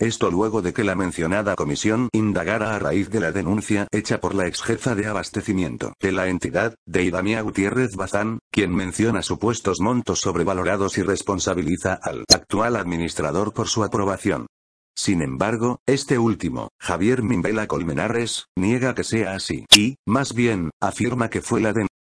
Esto luego de que la mencionada comisión indagara a raíz de la denuncia hecha por la exjefa de abastecimiento de la entidad, Deidamia Gutiérrez Bazán, quien menciona supuestos montos sobrevalorados y responsabiliza al actual administrador por su aprobación. Sin embargo, este último, Javier Mimbela Colmenares, niega que sea así, y, más bien, afirma que fue la denuncia.